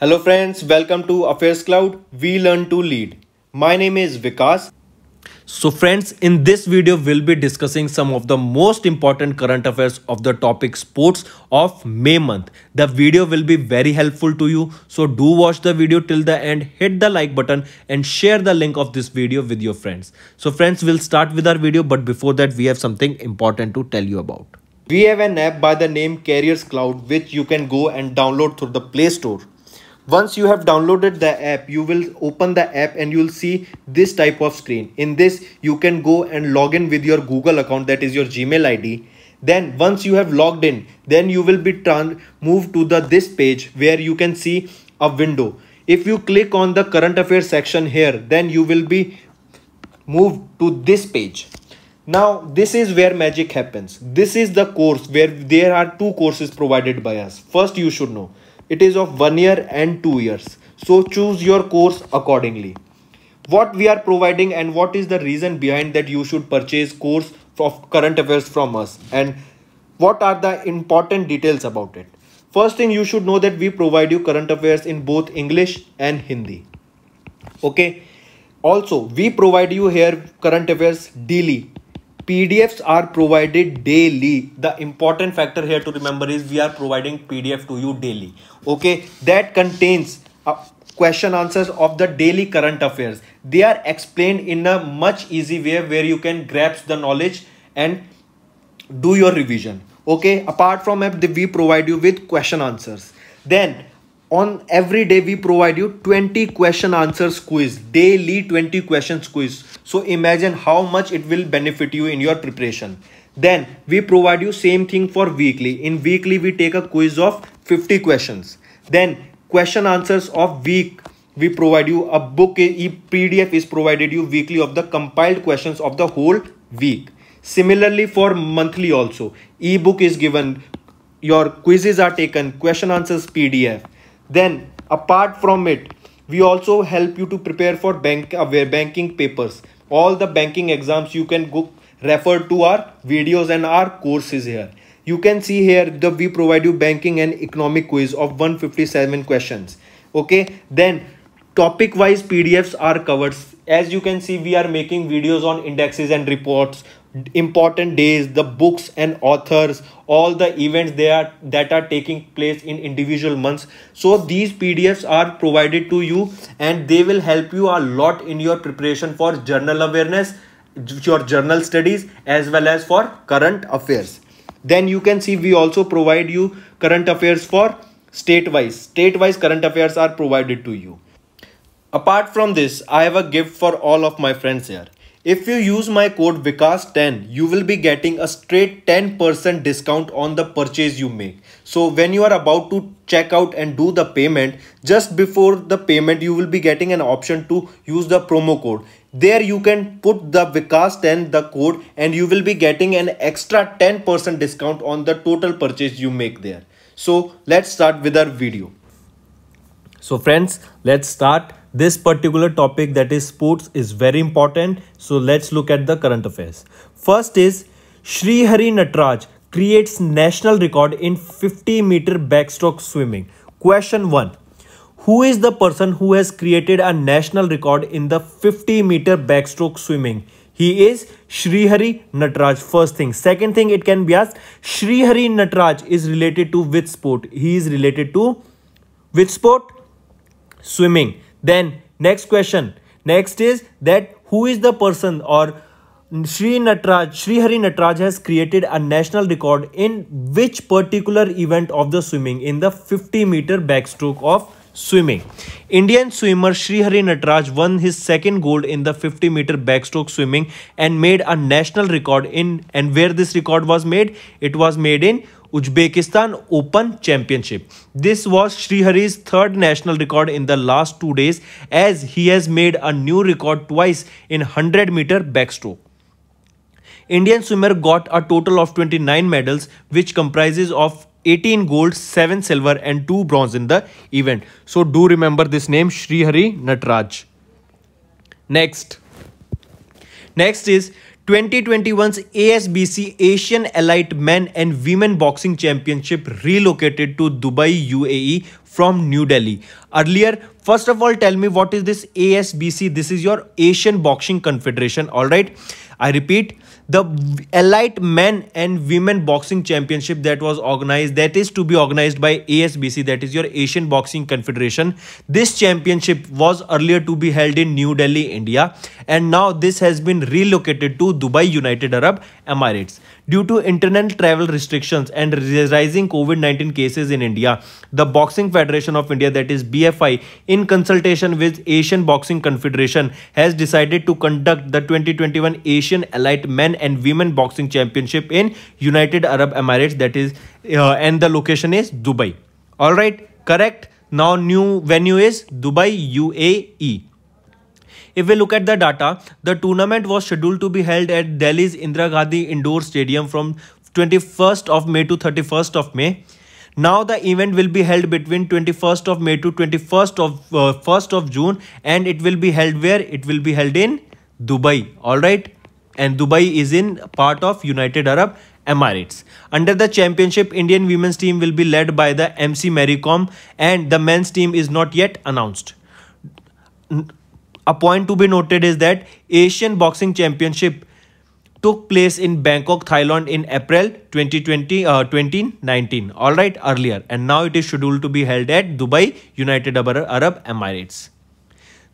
Hello friends, welcome to Affairs Cloud. We learn to lead. My name is Vikas. So friends, in this video, we'll be discussing some of the most important current affairs of the topic sports of May month. The video will be very helpful to you. So do watch the video till the end, hit the like button and share the link of this video with your friends. So friends, we'll start with our video. But before that, we have something important to tell you about. We have an app by the name Carriers Cloud, which you can go and download through the Play Store once you have downloaded the app you will open the app and you'll see this type of screen in this you can go and log in with your google account that is your gmail id then once you have logged in then you will be moved to the this page where you can see a window if you click on the current affairs section here then you will be moved to this page now this is where magic happens this is the course where there are two courses provided by us first you should know it is of one year and two years so choose your course accordingly what we are providing and what is the reason behind that you should purchase course of current affairs from us and what are the important details about it first thing you should know that we provide you current affairs in both english and hindi okay also we provide you here current affairs daily PDFs are provided daily. The important factor here to remember is we are providing PDF to you daily. Okay, that contains uh, question answers of the daily current affairs. They are explained in a much easy way where you can grasp the knowledge and do your revision. Okay, apart from that, we provide you with question answers. Then on every day we provide you 20 question answers quiz daily 20 questions quiz so imagine how much it will benefit you in your preparation then we provide you same thing for weekly in weekly we take a quiz of 50 questions then question answers of week we provide you a book a pdf is provided you weekly of the compiled questions of the whole week similarly for monthly also ebook is given your quizzes are taken question answers pdf then apart from it, we also help you to prepare for bank aware uh, banking papers. All the banking exams you can go refer to our videos and our courses here. You can see here that we provide you banking and economic quiz of 157 questions. Okay, then topic wise PDFs are covered. As you can see, we are making videos on indexes and reports important days the books and authors all the events they are that are taking place in individual months so these pdfs are provided to you and they will help you a lot in your preparation for journal awareness your journal studies as well as for current affairs then you can see we also provide you current affairs for state wise state wise current affairs are provided to you apart from this i have a gift for all of my friends here if you use my code VICAS10, you will be getting a straight 10% discount on the purchase you make. So when you are about to check out and do the payment, just before the payment, you will be getting an option to use the promo code. There you can put the VICAS10, the code, and you will be getting an extra 10% discount on the total purchase you make there. So let's start with our video. So friends, let's start this particular topic that is sports is very important. So let's look at the current affairs. First is Shri Hari Nataraj creates national record in 50 meter backstroke swimming. Question 1. Who is the person who has created a national record in the 50 meter backstroke swimming? He is Shrihari Nataraj. First thing. Second thing it can be asked. Shrihari Nataraj is related to which sport? He is related to which sport? Swimming. Then next question. Next is that who is the person or Sri Nataraj, Sri Hari Nataraj has created a national record in which particular event of the swimming in the 50 meter backstroke of swimming. Indian swimmer Sri Hari Nataraj won his second gold in the 50 meter backstroke swimming and made a national record in and where this record was made it was made in Uzbekistan Open Championship. This was Srihari's third national record in the last two days as he has made a new record twice in 100 meter backstroke. Indian swimmer got a total of 29 medals which comprises of 18 gold, 7 silver and 2 bronze in the event. So do remember this name Srihari Nataraj. Next. Next is 2021's ASBC Asian Elite Men and Women Boxing Championship relocated to Dubai, UAE from New Delhi. Earlier, first of all, tell me what is this ASBC? This is your Asian Boxing Confederation, alright? I repeat, the elite men and women boxing championship that was organized that is to be organized by asbc that is your asian boxing confederation this championship was earlier to be held in new delhi india and now this has been relocated to dubai united arab emirates Due to internal travel restrictions and rising COVID-19 cases in India, the Boxing Federation of India that is BFI in consultation with Asian Boxing Confederation has decided to conduct the 2021 Asian Elite Men and Women Boxing Championship in United Arab Emirates that is uh, and the location is Dubai. All right, correct. Now new venue is Dubai UAE. If we look at the data, the tournament was scheduled to be held at Delhi's Indira Gandhi Indoor Stadium from 21st of May to 31st of May. Now the event will be held between 21st of May to 21st of uh, 1st of June and it will be held where? It will be held in Dubai. All right. And Dubai is in part of United Arab Emirates. Under the championship, Indian women's team will be led by the MC Maricom and the men's team is not yet announced. A point to be noted is that Asian Boxing Championship took place in Bangkok, Thailand in April 2020, uh, 2019, all right, earlier. And now it is scheduled to be held at Dubai, United Arab Emirates.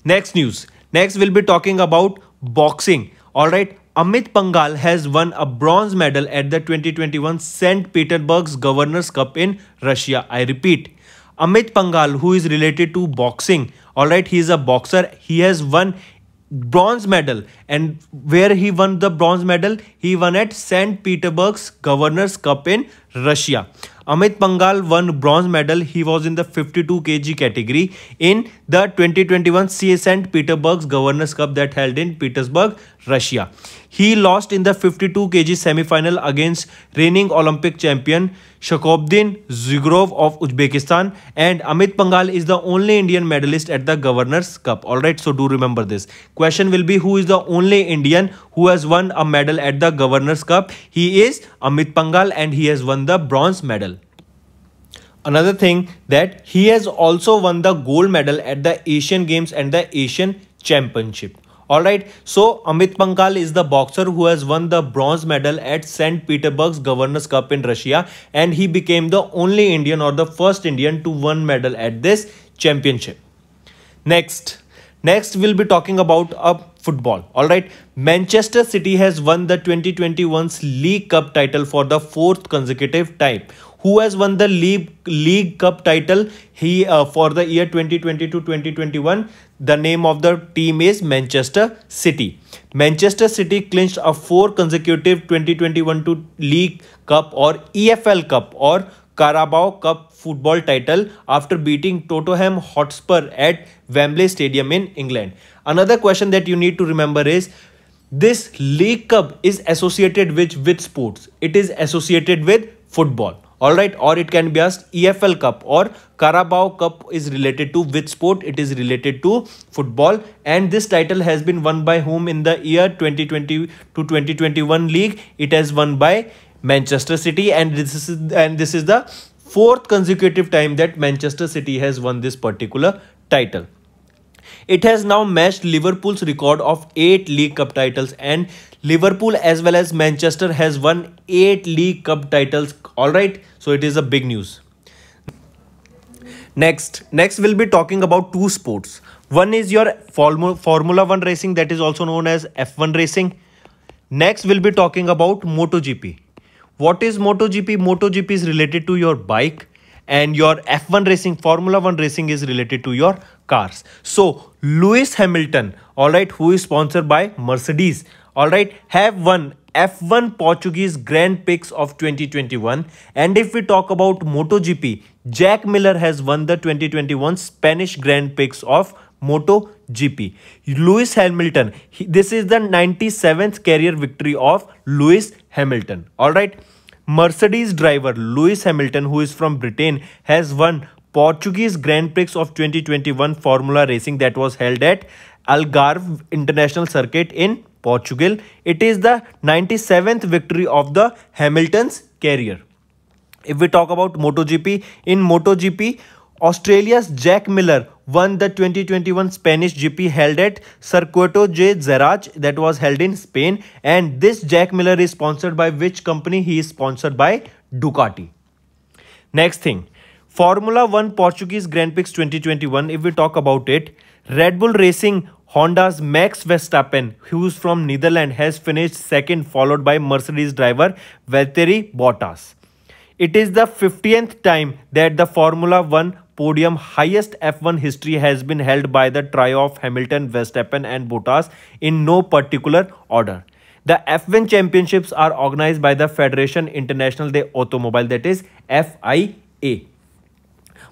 Next news. Next, we'll be talking about boxing, all right. Amit Pangal has won a bronze medal at the 2021 St. Petersburg's Governors Cup in Russia. I repeat, Amit Pangal, who is related to boxing, all right he is a boxer he has won bronze medal and where he won the bronze medal he won at st petersburg's governors cup in russia amit pangal won bronze medal he was in the 52 kg category in the 2021 CS and Peterburg's Governors Cup that held in Petersburg, Russia. He lost in the 52 kg semi-final against reigning Olympic champion Shakobdin Zugrov of Uzbekistan and Amit Pangal is the only Indian medalist at the Governors Cup. Alright, so do remember this. Question will be who is the only Indian who has won a medal at the Governors Cup? He is Amit Pangal and he has won the bronze medal. Another thing that he has also won the gold medal at the Asian Games and the Asian Championship. Alright, so Amit Pankal is the boxer who has won the bronze medal at St. peterburg's Governors Cup in Russia and he became the only Indian or the first Indian to win medal at this championship. Next, next we'll be talking about a uh, football. Alright, Manchester City has won the 2021's League Cup title for the fourth consecutive time who has won the league, league cup title he uh, for the year 2020 to 2021 the name of the team is manchester city manchester city clinched a four consecutive 2021 to league cup or efl cup or Carabao Cup football title after beating Tottenham Hotspur at Wembley Stadium in England. Another question that you need to remember is this League Cup is associated with which sports? It is associated with football all right or it can be asked efl cup or carabao cup is related to which sport it is related to football and this title has been won by whom in the year 2020 to 2021 league it has won by manchester city and this is and this is the fourth consecutive time that manchester city has won this particular title it has now matched liverpool's record of 8 league cup titles and Liverpool as well as Manchester has won 8 League Cup titles. Alright, so it is a big news. Next, next we'll be talking about two sports. One is your Formula 1 racing that is also known as F1 racing. Next, we'll be talking about MotoGP. What is MotoGP? MotoGP is related to your bike and your F1 racing, Formula 1 racing is related to your cars. So, Lewis Hamilton, all right, who is sponsored by Mercedes, Alright, have won F1 Portuguese Grand Prix of 2021. And if we talk about MotoGP, Jack Miller has won the 2021 Spanish Grand Prix of MotoGP. Lewis Hamilton, he, this is the 97th career victory of Lewis Hamilton. Alright, Mercedes driver Lewis Hamilton, who is from Britain, has won Portuguese Grand Prix of 2021 Formula Racing that was held at Algarve International Circuit in Portugal. It is the 97th victory of the Hamilton's career. If we talk about MotoGP, in MotoGP, Australia's Jack Miller won the 2021 Spanish GP held at Circuito J. Zeraj that was held in Spain and this Jack Miller is sponsored by which company? He is sponsored by Ducati. Next thing, Formula 1 Portuguese Grand Prix 2021 if we talk about it, Red Bull Racing Honda's Max Verstappen, who's from Netherlands, has finished second, followed by Mercedes driver Valtteri Bottas. It is the 50th time that the Formula 1 podium highest F1 history has been held by the trio of Hamilton, Verstappen and Bottas in no particular order. The F1 championships are organized by the Federation International de Automobile that is FIA.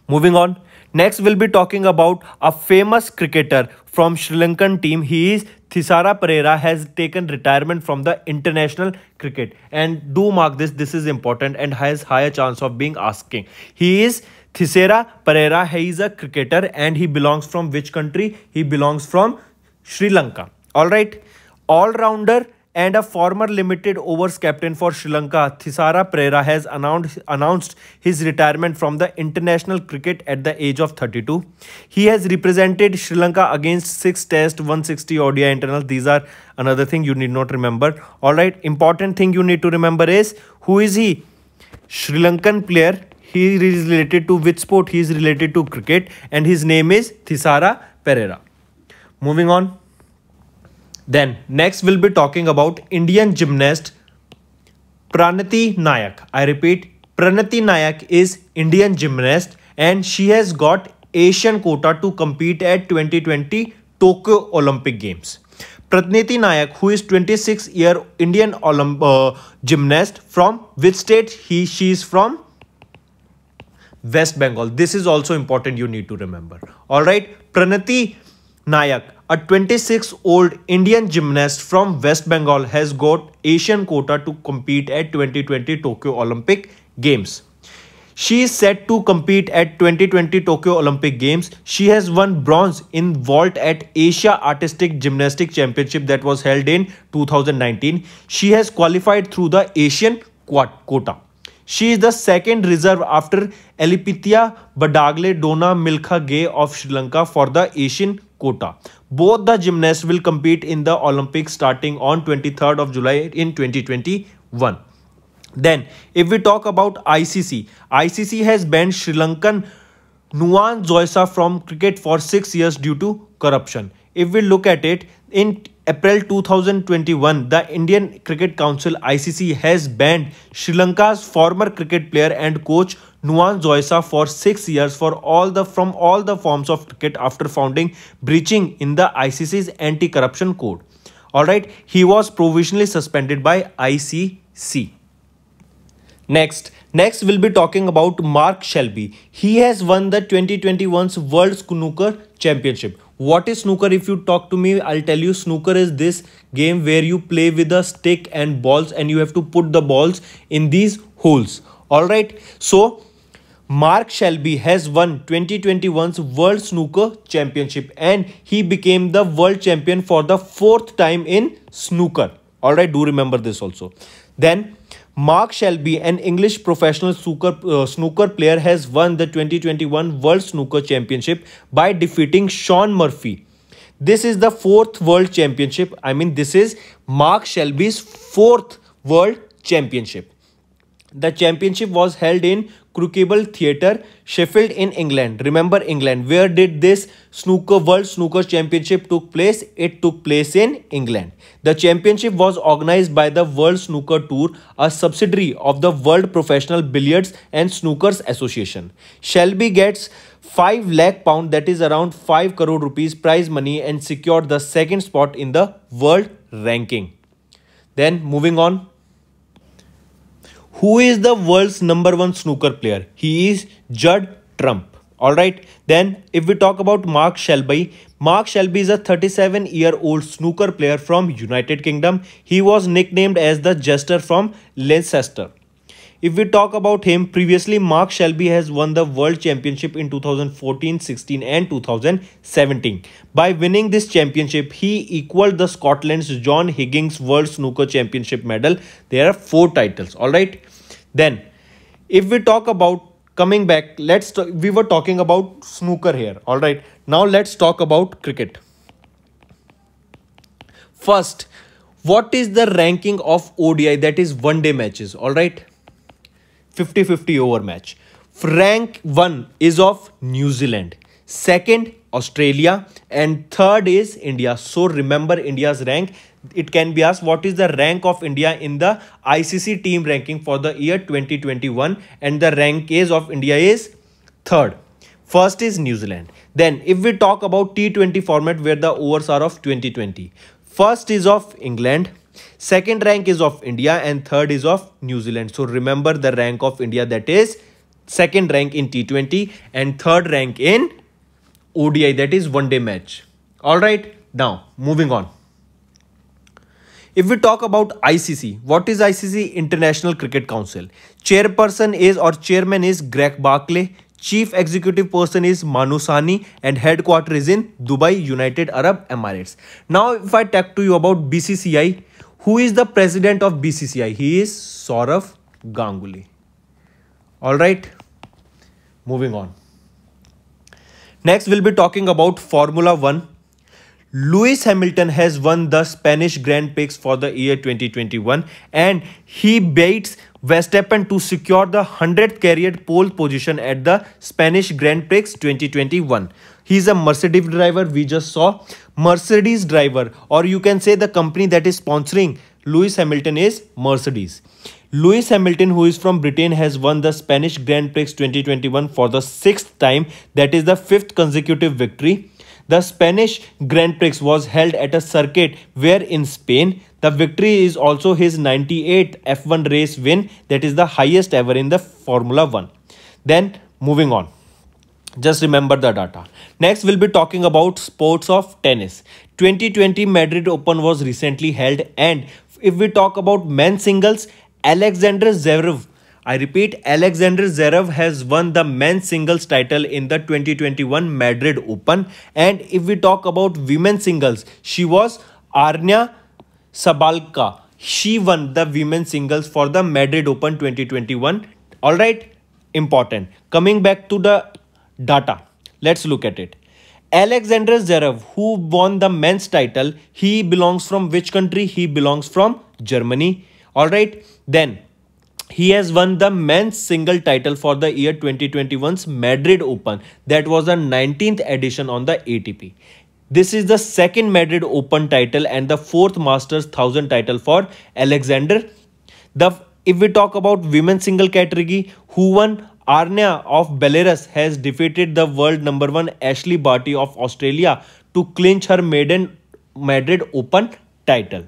Moving on, next we'll be talking about a famous cricketer from Sri Lankan team. He is Thisara Pereira has taken retirement from the international cricket. And do mark this, this is important and has higher chance of being asking. He is Thisara Pereira. He is a cricketer and he belongs from which country? He belongs from Sri Lanka. All right. All-rounder and a former limited overs captain for Sri Lanka, Thisara Pereira has announced, announced his retirement from the international cricket at the age of 32. He has represented Sri Lanka against 6 test, 160 ODI internals. These are another thing you need not remember. Alright, important thing you need to remember is who is he? Sri Lankan player. He is related to which sport? He is related to cricket and his name is Thisara Pereira. Moving on. Then next we'll be talking about Indian gymnast Pranati Nayak. I repeat, Pranati Nayak is Indian gymnast and she has got Asian quota to compete at 2020 Tokyo Olympic Games. Pranati Nayak, who is 26 year Indian Olymp uh, gymnast from which state he she is from? West Bengal. This is also important you need to remember. All right, Pranati Nayak, a 26-old Indian gymnast from West Bengal has got Asian quota to compete at 2020 Tokyo Olympic Games. She is set to compete at 2020 Tokyo Olympic Games. She has won bronze in vault at Asia Artistic Gymnastic Championship that was held in 2019. She has qualified through the Asian quota. She is the second reserve after Elipithia Badagle Dona Milkha Gay of Sri Lanka for the Asian both the gymnasts will compete in the Olympics starting on 23rd of July in 2021. Then, if we talk about ICC, ICC has banned Sri Lankan Nuan Joysa from cricket for six years due to corruption. If we look at it, in April 2021, the Indian Cricket Council ICC has banned Sri Lanka's former cricket player and coach Nuan Joysa for 6 years for all the from all the forms of cricket after founding breaching in the ICC's anti-corruption code. All right, he was provisionally suspended by ICC. Next, next we'll be talking about Mark Shelby. He has won the 2021's World Snooker Championship. What is snooker? If you talk to me, I'll tell you snooker is this game where you play with a stick and balls and you have to put the balls in these holes. All right. So Mark Shelby has won 2021's World Snooker Championship and he became the world champion for the fourth time in snooker. Alright, do remember this also. Then, Mark Shelby, an English professional snooker, uh, snooker player, has won the 2021 World Snooker Championship by defeating Sean Murphy. This is the fourth World Championship. I mean, this is Mark Shelby's fourth World Championship. The championship was held in Crookable Theatre, Sheffield in England. Remember England. Where did this Snooker World Snooker Championship took place? It took place in England. The championship was organized by the World Snooker Tour, a subsidiary of the World Professional Billiards and Snookers Association. Shelby gets 5 lakh pound that is around 5 crore rupees prize money and secured the second spot in the world ranking. Then moving on who is the world's number one snooker player? He is Judd Trump. All right. Then if we talk about Mark Shelby, Mark Shelby is a 37 year old snooker player from United Kingdom. He was nicknamed as the jester from Leicester. If we talk about him, previously Mark Shelby has won the World Championship in 2014, 16 and 2017. By winning this championship, he equaled the Scotland's John Higgins World Snooker Championship medal. There are four titles, alright? Then, if we talk about coming back, let's we were talking about snooker here, alright? Now let's talk about cricket. First, what is the ranking of ODI that is one day matches, alright? 50 50 over match. Frank 1 is of New Zealand, second, Australia, and third is India. So remember India's rank. It can be asked what is the rank of India in the ICC team ranking for the year 2021 and the rank is of India is third. First is New Zealand. Then if we talk about T20 format where the overs are of 2020. First is of England, Second rank is of India and third is of New Zealand. So remember the rank of India that is second rank in T20 and third rank in ODI that is one day match. Alright, now moving on. If we talk about ICC, what is ICC? International Cricket Council. Chairperson is or chairman is Greg Barclay. Chief executive person is Manu Sani and headquarters is in Dubai, United Arab Emirates. Now if I talk to you about BCCI, who is the president of BCCI? He is Saurav Ganguly. All right, moving on. Next, we'll be talking about Formula 1. Lewis Hamilton has won the Spanish Grand Prix for the year 2021 and he beats Verstappen to secure the 100th career pole position at the Spanish Grand Prix 2021. He's a Mercedes driver we just saw. Mercedes driver or you can say the company that is sponsoring Lewis Hamilton is Mercedes. Lewis Hamilton who is from Britain has won the Spanish Grand Prix 2021 for the sixth time. That is the fifth consecutive victory. The Spanish Grand Prix was held at a circuit where in Spain. The victory is also his 98th F1 race win that is the highest ever in the Formula 1. Then moving on just remember the data next we'll be talking about sports of tennis 2020 madrid open was recently held and if we talk about men's singles alexander zverev i repeat alexander zverev has won the men's singles title in the 2021 madrid open and if we talk about women's singles she was arnya sabalka she won the women's singles for the madrid open 2021 all right important coming back to the data. Let's look at it. Alexander Zverev, who won the men's title, he belongs from which country? He belongs from Germany. All right. Then he has won the men's single title for the year 2021's Madrid Open. That was the 19th edition on the ATP. This is the second Madrid Open title and the fourth Masters 1000 title for Alexander. The if we talk about women single category, who won Arnia of Belarus has defeated the world number 1 Ashley Barty of Australia to clinch her maiden Madrid Open title.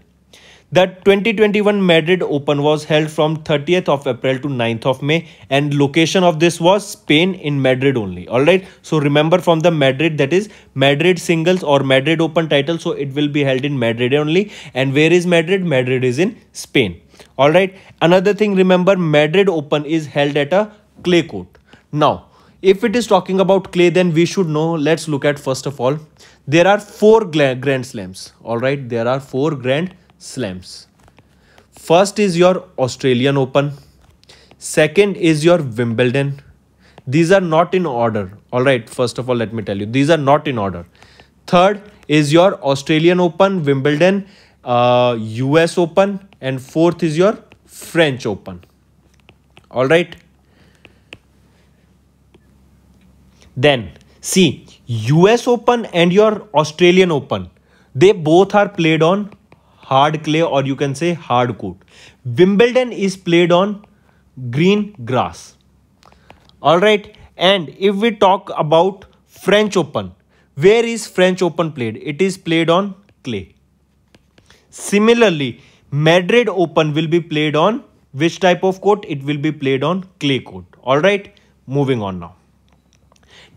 The 2021 Madrid Open was held from 30th of April to 9th of May and location of this was Spain in Madrid only. Alright, so remember from the Madrid that is Madrid singles or Madrid Open title. So it will be held in Madrid only. And where is Madrid? Madrid is in Spain. Alright, another thing remember Madrid Open is held at a clay coat. Now, if it is talking about clay, then we should know, let's look at first of all, there are four grand slams. All right, there are four grand slams. First is your Australian Open. Second is your Wimbledon. These are not in order. All right, first of all, let me tell you, these are not in order. Third is your Australian Open, Wimbledon, uh, US Open, and fourth is your French Open. All right, Then see US Open and your Australian Open. They both are played on hard clay or you can say hard court. Wimbledon is played on green grass. Alright. And if we talk about French Open, where is French Open played? It is played on clay. Similarly, Madrid Open will be played on which type of court? It will be played on clay court. Alright. Moving on now.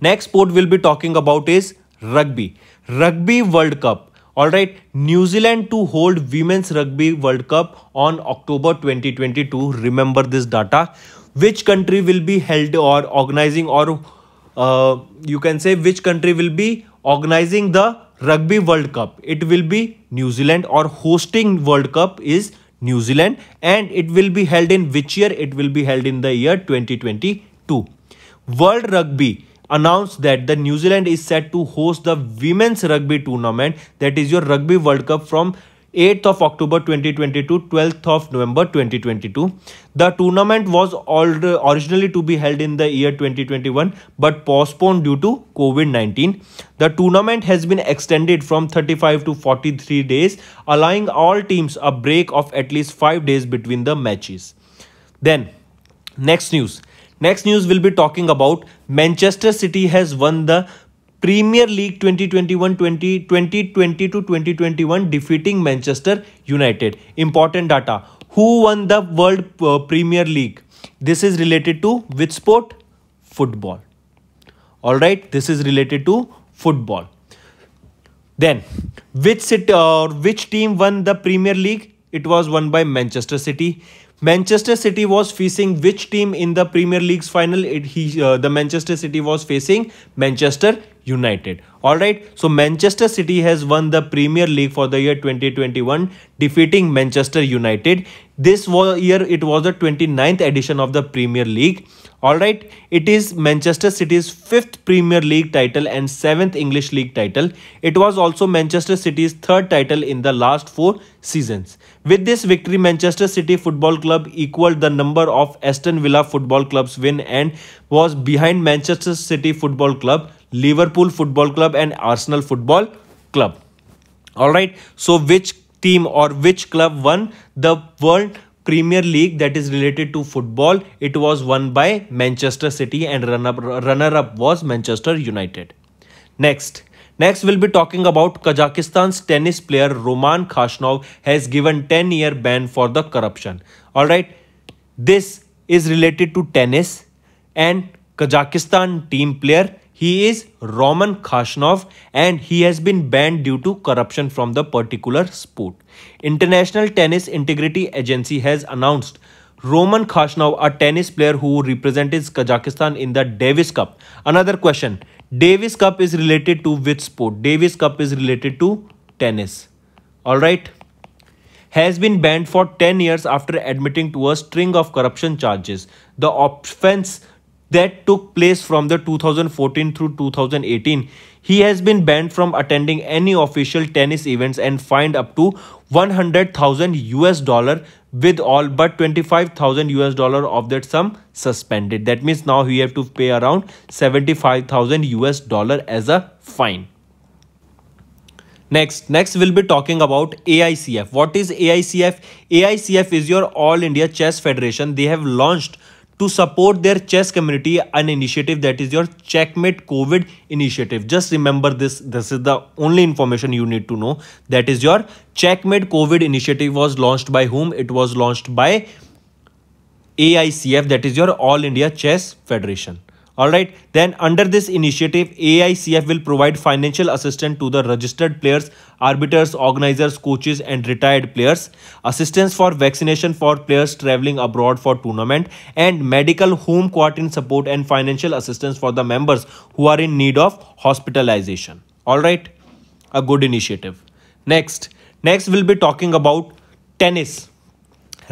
Next sport we'll be talking about is rugby. Rugby World Cup. Alright, New Zealand to hold Women's Rugby World Cup on October 2022. Remember this data. Which country will be held or organizing or uh, you can say which country will be organizing the Rugby World Cup? It will be New Zealand or hosting World Cup is New Zealand and it will be held in which year? It will be held in the year 2022. World Rugby announced that the New Zealand is set to host the women's rugby tournament that is your rugby world cup from 8th of October 2022 12th of November 2022 the tournament was originally to be held in the year 2021 but postponed due to COVID-19 the tournament has been extended from 35 to 43 days allowing all teams a break of at least 5 days between the matches then next news Next news will be talking about Manchester City has won the Premier League 2021-2020, 2020-2021 defeating Manchester United. Important data. Who won the World uh, Premier League? This is related to which sport? Football. Alright, this is related to football. Then, which, city, uh, which team won the Premier League? It was won by Manchester City. Manchester City was facing which team in the Premier League's final? It, he, uh, the Manchester City was facing Manchester United. Alright, so Manchester City has won the Premier League for the year 2021, defeating Manchester United. This year, it was the 29th edition of the Premier League. Alright, it is Manchester City's 5th Premier League title and 7th English League title. It was also Manchester City's 3rd title in the last 4 seasons. With this victory, Manchester City Football Club equaled the number of Aston Villa Football Club's win and was behind Manchester City Football Club, Liverpool Football Club and Arsenal Football Club. Alright, so which team or which club won the World Premier League that is related to football, it was won by Manchester City and runner-up was Manchester United. Next, Next, we'll be talking about Kazakhstan's tennis player Roman Khashnov has given 10-year ban for the corruption. Alright, this is related to tennis and Kazakhstan team player he is Roman Khashnov and he has been banned due to corruption from the particular sport. International Tennis Integrity Agency has announced Roman Khashnov, a tennis player who represented Kazakhstan in the Davis Cup. Another question, Davis Cup is related to which sport? Davis Cup is related to tennis. Alright has been banned for 10 years after admitting to a string of corruption charges. The offense that took place from the 2014 through 2018 he has been banned from attending any official tennis events and fined up to 100,000 US dollar with all but 25,000 US dollar of that sum suspended that means now he have to pay around 75,000 US dollar as a fine Next, next we'll be talking about AICF. What is AICF? AICF is your All India Chess Federation. They have launched to support their chess community an initiative that is your checkmate covid initiative just remember this this is the only information you need to know that is your checkmate covid initiative was launched by whom it was launched by AICF that is your All India Chess Federation Alright, then under this initiative, AICF will provide financial assistance to the registered players, arbiters, organizers, coaches and retired players, assistance for vaccination for players traveling abroad for tournament and medical home quarantine support and financial assistance for the members who are in need of hospitalization. Alright, a good initiative. Next, next we'll be talking about tennis.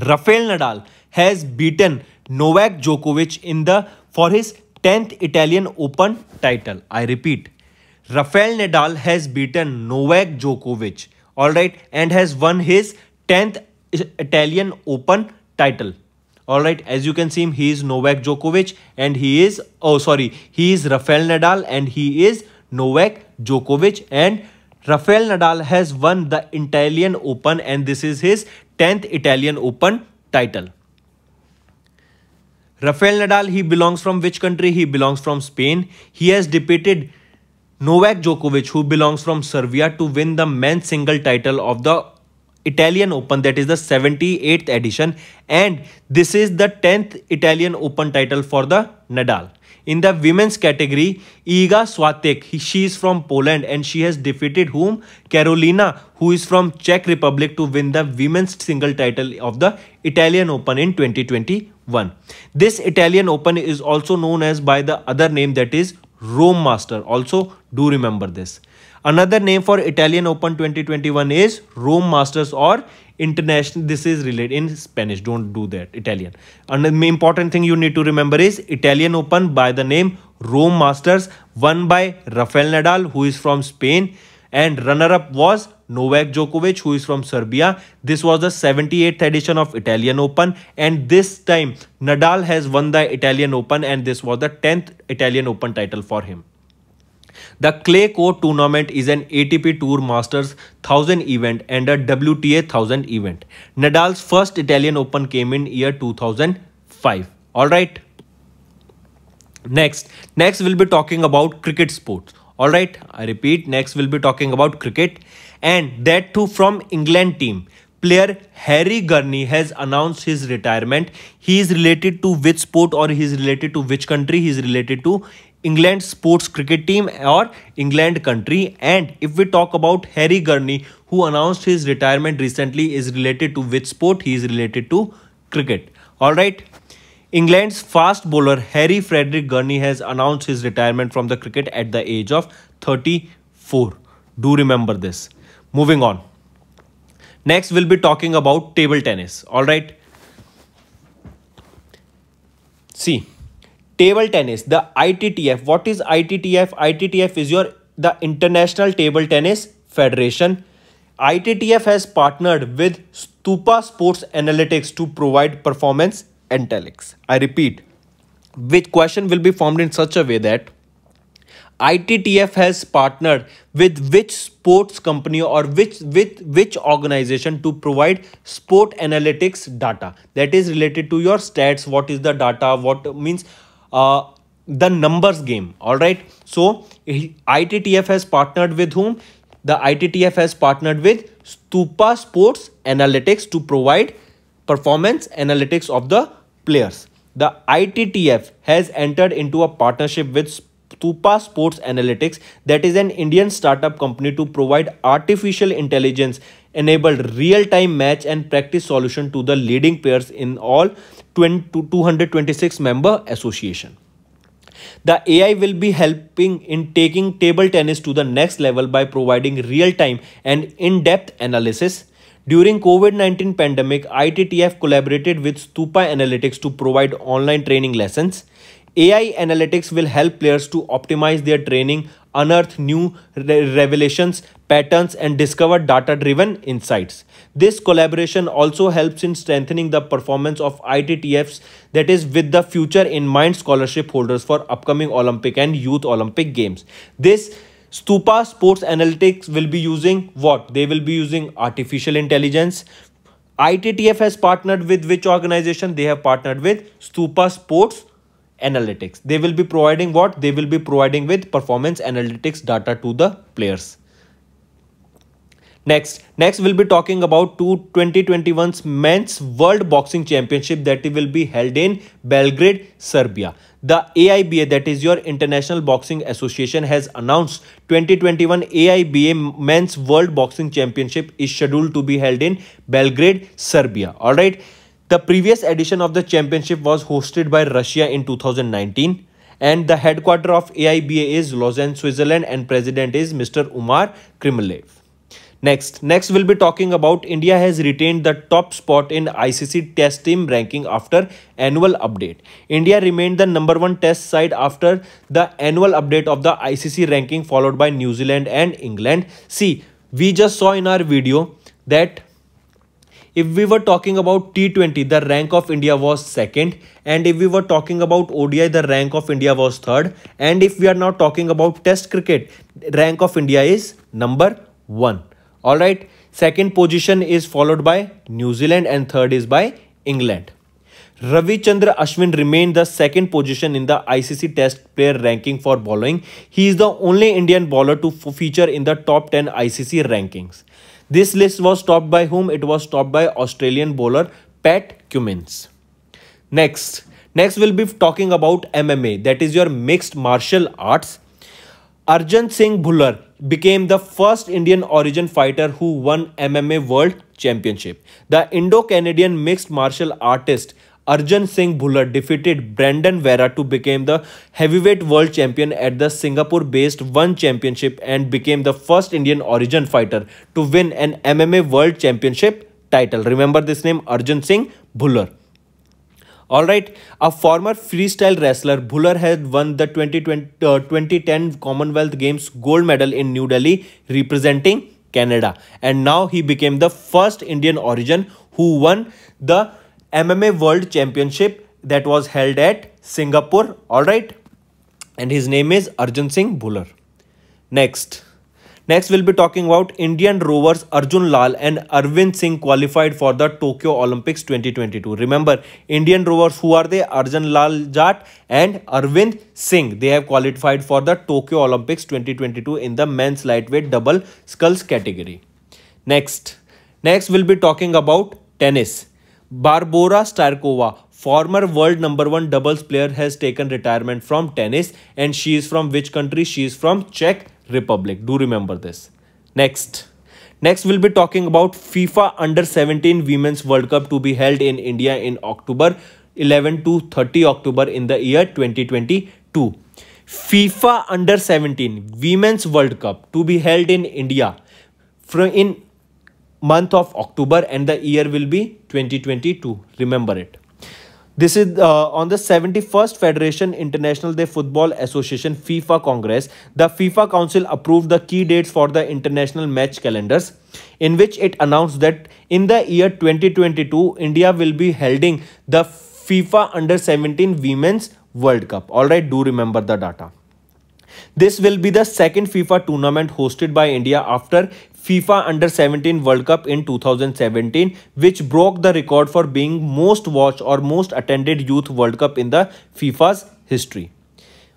Rafael Nadal has beaten Novak Djokovic in the for his 10th Italian Open title. I repeat, Rafael Nadal has beaten Novak Djokovic, all right, and has won his 10th Italian Open title. All right, as you can see, he is Novak Djokovic and he is, oh, sorry, he is Rafael Nadal and he is Novak Djokovic and Rafael Nadal has won the Italian Open and this is his 10th Italian Open title. Rafael Nadal, he belongs from which country? He belongs from Spain. He has defeated Novak Djokovic, who belongs from Serbia, to win the men's single title of the Italian Open, that is the 78th edition. And this is the 10th Italian Open title for the Nadal. In the women's category, Iga Swatek, she is from Poland and she has defeated whom? Carolina, who is from Czech Republic to win the women's single title of the Italian Open in 2021. 1. This Italian Open is also known as by the other name that is Rome Master. Also do remember this. Another name for Italian Open 2021 is Rome Masters or international this is related in spanish don't do that italian and the important thing you need to remember is italian open by the name rome masters won by rafael nadal who is from spain and runner-up was Novak Djokovic who is from Serbia. This was the 78th edition of Italian Open and this time Nadal has won the Italian Open and this was the 10th Italian Open title for him. The clay court tournament is an ATP Tour Masters 1000 event and a WTA 1000 event. Nadal's first Italian Open came in year 2005. All right. Next, next we'll be talking about cricket sports. Alright, I repeat, next we'll be talking about cricket and that too from England team. Player Harry Gurney has announced his retirement. He is related to which sport or he is related to which country? He is related to England sports cricket team or England country. And if we talk about Harry Gurney, who announced his retirement recently, is related to which sport? He is related to cricket. All right. England's fast bowler Harry Frederick Gurney has announced his retirement from the cricket at the age of 34. Do remember this. Moving on. Next, we'll be talking about table tennis. All right. See, table tennis, the ITTF. What is ITTF? ITTF is your the International Table Tennis Federation. ITTF has partnered with Stupa Sports Analytics to provide performance italics. I repeat, which question will be formed in such a way that ITTF has partnered with which sports company or which with which organization to provide sport analytics data that is related to your stats what is the data what means uh, the numbers game all right so ITTF has partnered with whom the ITTF has partnered with Stupa Sports Analytics to provide performance analytics of the players. The ITTF has entered into a partnership with Stupa Sports Analytics, that is an Indian startup company to provide artificial intelligence enabled real time match and practice solution to the leading players in all 226 member association. The AI will be helping in taking table tennis to the next level by providing real time and in depth analysis during COVID-19 pandemic, ITTF collaborated with Stupa Analytics to provide online training lessons. AI analytics will help players to optimize their training, unearth new re revelations, patterns, and discover data driven insights. This collaboration also helps in strengthening the performance of ITTFs, that is, with the future in mind scholarship holders for upcoming Olympic and Youth Olympic Games. This Stupa Sports Analytics will be using what? They will be using artificial intelligence. ITTF has partnered with which organization? They have partnered with Stupa Sports Analytics. They will be providing what? They will be providing with performance analytics data to the players. Next, next we'll be talking about 2021's Men's World Boxing Championship that will be held in Belgrade, Serbia. The AIBA, that is your International Boxing Association, has announced 2021 AIBA Men's World Boxing Championship is scheduled to be held in Belgrade, Serbia. All right. The previous edition of the championship was hosted by Russia in 2019 and the headquarter of AIBA is Lausanne, Switzerland and president is Mr. Umar Krimlev. Next, next we'll be talking about India has retained the top spot in ICC test team ranking after annual update. India remained the number one test side after the annual update of the ICC ranking followed by New Zealand and England. See, we just saw in our video that if we were talking about T20, the rank of India was second. And if we were talking about ODI, the rank of India was third. And if we are now talking about Test cricket, rank of India is number one. All right. Second position is followed by New Zealand and third is by England. Ravi Chandra Ashwin remained the second position in the ICC Test player ranking for bowling. He is the only Indian bowler to feature in the top 10 ICC rankings. This list was topped by whom? It was topped by Australian bowler Pat Cummins. Next, next we'll be talking about MMA that is your mixed martial arts Arjun Singh Bhullar became the first Indian origin fighter who won MMA World Championship. The Indo-Canadian mixed martial artist Arjun Singh Bhullar defeated Brandon Vera to become the heavyweight world champion at the Singapore-based One Championship and became the first Indian origin fighter to win an MMA World Championship title. Remember this name Arjun Singh Bhullar. Alright, a former freestyle wrestler, Buller had won the 2020, uh, 2010 Commonwealth Games gold medal in New Delhi representing Canada. And now he became the first Indian origin who won the MMA World Championship that was held at Singapore. Alright, and his name is Arjun Singh Buller. Next. Next, we'll be talking about Indian rowers Arjun Lal and Arvind Singh qualified for the Tokyo Olympics 2022. Remember, Indian rowers, who are they? Arjun Lal Jat and Arvind Singh. They have qualified for the Tokyo Olympics 2022 in the men's lightweight double skulls category. Next, next we'll be talking about tennis. Barbora Starkova, former world number one doubles player has taken retirement from tennis and she is from which country? She is from Czech Republic. Do remember this. Next. Next, we'll be talking about FIFA Under 17 Women's World Cup to be held in India in October 11 to 30 October in the year 2022. FIFA Under 17 Women's World Cup to be held in India from in month of October and the year will be 2022. Remember it. This is uh, on the 71st Federation International de Football Association FIFA Congress. The FIFA Council approved the key dates for the international match calendars in which it announced that in the year 2022 India will be holding the FIFA under 17 Women's World Cup. All right, do remember the data. This will be the second FIFA tournament hosted by India after FIFA Under 17 World Cup in 2017 which broke the record for being most watched or most attended youth World Cup in the FIFA's history.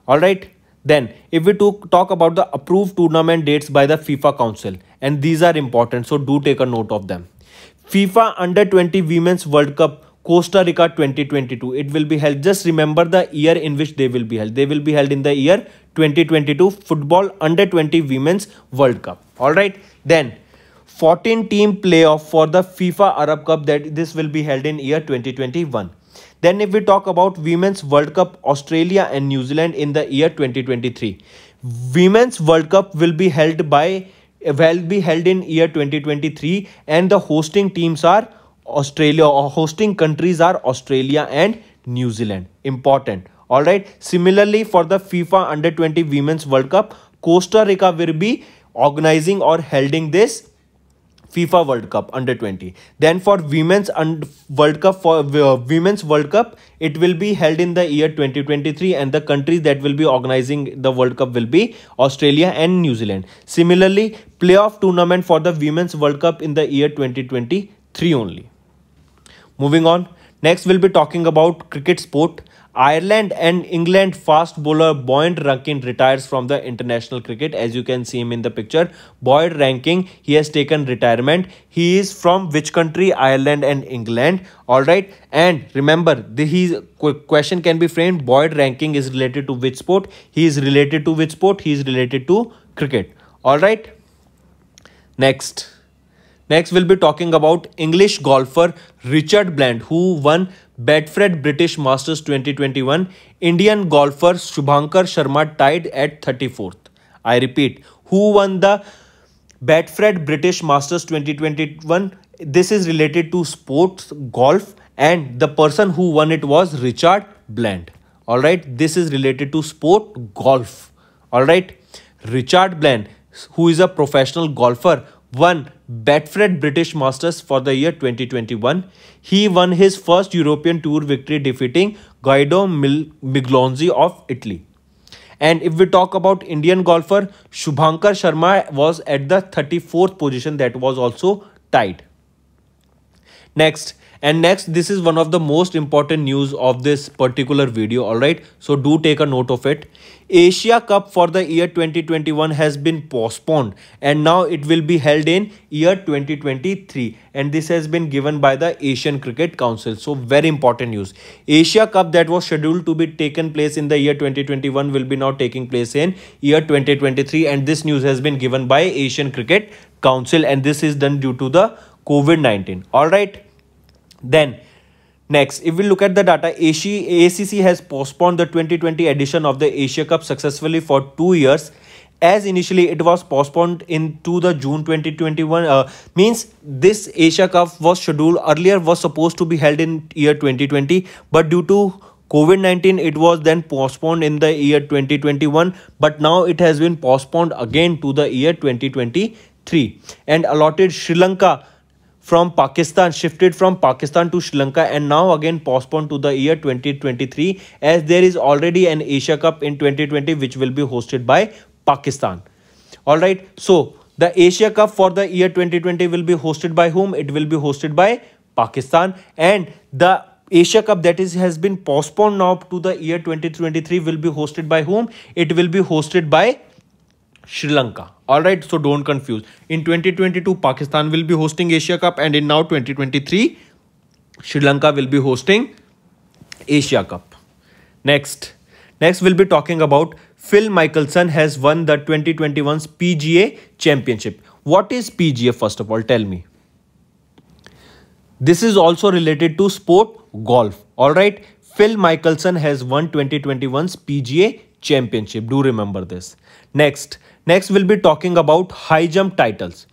Alright, then if we talk about the approved tournament dates by the FIFA Council and these are important so do take a note of them. FIFA Under 20 Women's World Cup Costa Rica 2022. It will be held. Just remember the year in which they will be held. They will be held in the year 2022 Football Under 20 Women's World Cup. All right. Then 14 team playoff for the FIFA Arab Cup that this will be held in year 2021. Then if we talk about Women's World Cup Australia and New Zealand in the year 2023. Women's World Cup will be held by will be held in year 2023 and the hosting teams are Australia or uh, hosting countries are Australia and New Zealand. Important. All right. Similarly, for the FIFA Under 20 Women's World Cup, Costa Rica will be organizing or holding this FIFA World Cup Under 20. Then for Women's and World Cup for uh, Women's World Cup, it will be held in the year 2023, and the countries that will be organizing the World Cup will be Australia and New Zealand. Similarly, playoff tournament for the Women's World Cup in the year 2023 only. Moving on, next we'll be talking about cricket sport. Ireland and England fast bowler Boyd Rankin retires from the international cricket as you can see him in the picture. Boyd Rankin, he has taken retirement. He is from which country? Ireland and England. Alright and remember the his question can be framed Boyd Rankin is related to which sport? He is related to which sport? He is related to cricket. Alright. Next. Next, we'll be talking about English golfer Richard Bland, who won Bedford British Masters 2021. Indian golfer Shubhankar Sharma tied at 34th. I repeat, who won the Bedford British Masters 2021? This is related to sports, golf, and the person who won it was Richard Bland. All right, this is related to sport, golf. All right, Richard Bland, who is a professional golfer won Betfred British Masters for the year 2021. He won his first European Tour victory defeating Guido Miglonzi of Italy. And if we talk about Indian golfer, Shubhankar Sharma was at the 34th position that was also tied. Next, and next this is one of the most important news of this particular video alright so do take a note of it Asia Cup for the year 2021 has been postponed and now it will be held in year 2023 and this has been given by the Asian Cricket Council so very important news Asia Cup that was scheduled to be taken place in the year 2021 will be now taking place in year 2023 and this news has been given by Asian Cricket Council and this is done due to the COVID-19 all right then Next, if we look at the data, ACC has postponed the 2020 edition of the Asia Cup successfully for two years as initially it was postponed into the June 2021 uh, means this Asia Cup was scheduled earlier was supposed to be held in year 2020 but due to COVID-19 it was then postponed in the year 2021 but now it has been postponed again to the year 2023 and allotted Sri Lanka from Pakistan, shifted from Pakistan to Sri Lanka and now again postponed to the year 2023 as there is already an Asia Cup in 2020 which will be hosted by Pakistan. Alright, so the Asia Cup for the year 2020 will be hosted by whom? It will be hosted by Pakistan and the Asia Cup that is has been postponed now to the year 2023 will be hosted by whom? It will be hosted by Sri Lanka. Alright, so don't confuse. In 2022, Pakistan will be hosting Asia Cup and in now 2023, Sri Lanka will be hosting Asia Cup. Next, next we'll be talking about Phil Michelson has won the 2021 PGA Championship. What is PGA first of all? Tell me. This is also related to sport golf. Alright, Phil Michelson has won 2021's PGA Championship. Do remember this. Next, Next, we'll be talking about high jump titles.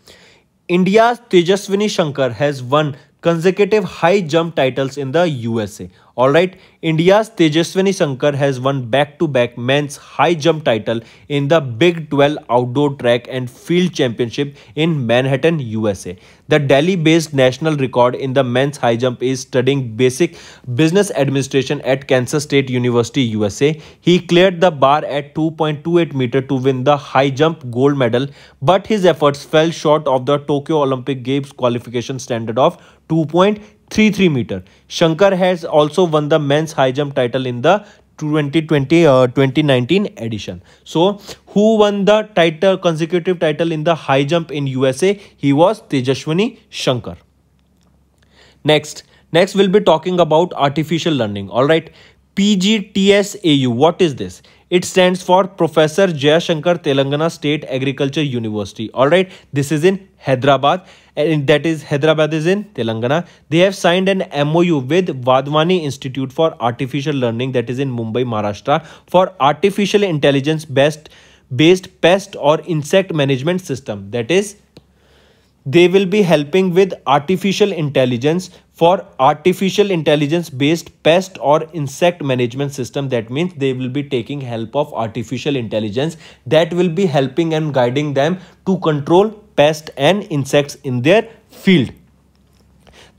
India's Tejaswini Shankar has won consecutive high jump titles in the USA. Alright, India's Tejaswini Sankar has won back-to-back -back men's high jump title in the Big 12 Outdoor Track and Field Championship in Manhattan, USA. The Delhi-based national record in the men's high jump is studying basic business administration at Kansas State University, USA. He cleared the bar at 2.28 meter to win the high jump gold medal, but his efforts fell short of the Tokyo Olympic Games qualification standard of 2.3 33 meter. Shankar has also won the men's high jump title in the 2020 uh, 2019 edition so who won the title consecutive title in the high jump in usa he was tejashwani shankar next next we'll be talking about artificial learning all right pgtsau what is this it stands for Professor Jayashankar Telangana State Agriculture University. Alright, this is in Hyderabad and that is Hyderabad is in Telangana. They have signed an MOU with Vadwani Institute for Artificial Learning that is in Mumbai, Maharashtra for artificial intelligence based based pest or insect management system that is they will be helping with artificial intelligence for artificial intelligence based pest or insect management system that means they will be taking help of artificial intelligence that will be helping and guiding them to control pests and insects in their field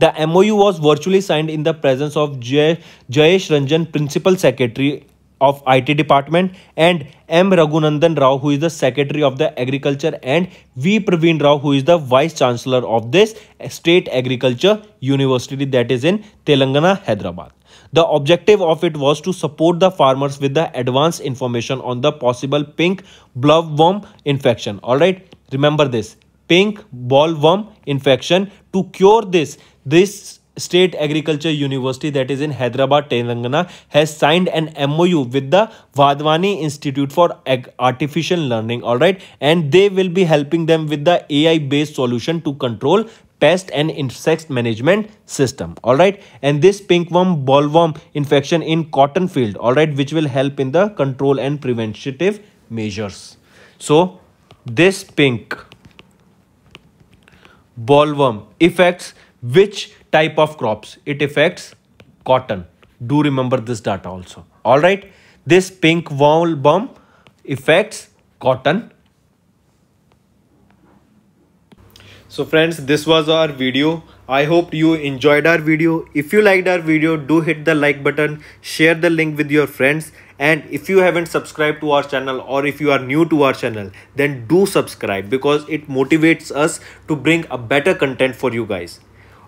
the MOU was virtually signed in the presence of Jay, Jayesh Ranjan, Principal Secretary of IT department and M. Raghunandan Rao who is the secretary of the agriculture and V. Praveen Rao who is the vice chancellor of this state agriculture university that is in Telangana, Hyderabad. The objective of it was to support the farmers with the advanced information on the possible pink worm infection. Alright, remember this pink worm infection to cure this this State Agriculture University that is in Hyderabad, Telangana has signed an MOU with the Vadwani Institute for Ag Artificial Learning, alright, and they will be helping them with the AI based solution to control pest and insect management system all right and this pinkworm bollworm infection in cotton field all right which will help in the control and preventative measures so this pink bollworm effects which type of crops it affects cotton do remember this data also all right this pink wall bomb affects cotton so friends this was our video I hope you enjoyed our video. If you liked our video, do hit the like button, share the link with your friends and if you haven't subscribed to our channel or if you are new to our channel, then do subscribe because it motivates us to bring a better content for you guys.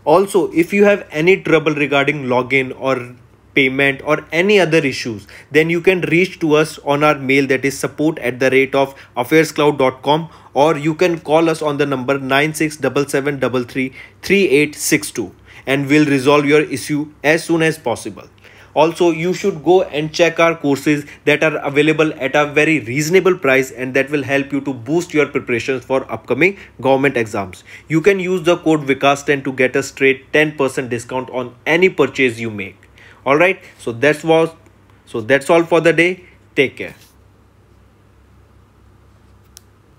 Also, if you have any trouble regarding login or payment or any other issues then you can reach to us on our mail that is support at the rate of affairscloud.com or you can call us on the number 9677333862 and we'll resolve your issue as soon as possible also you should go and check our courses that are available at a very reasonable price and that will help you to boost your preparations for upcoming government exams you can use the code vikas10 to get a straight 10% discount on any purchase you make all right so that's was so that's all for the day take care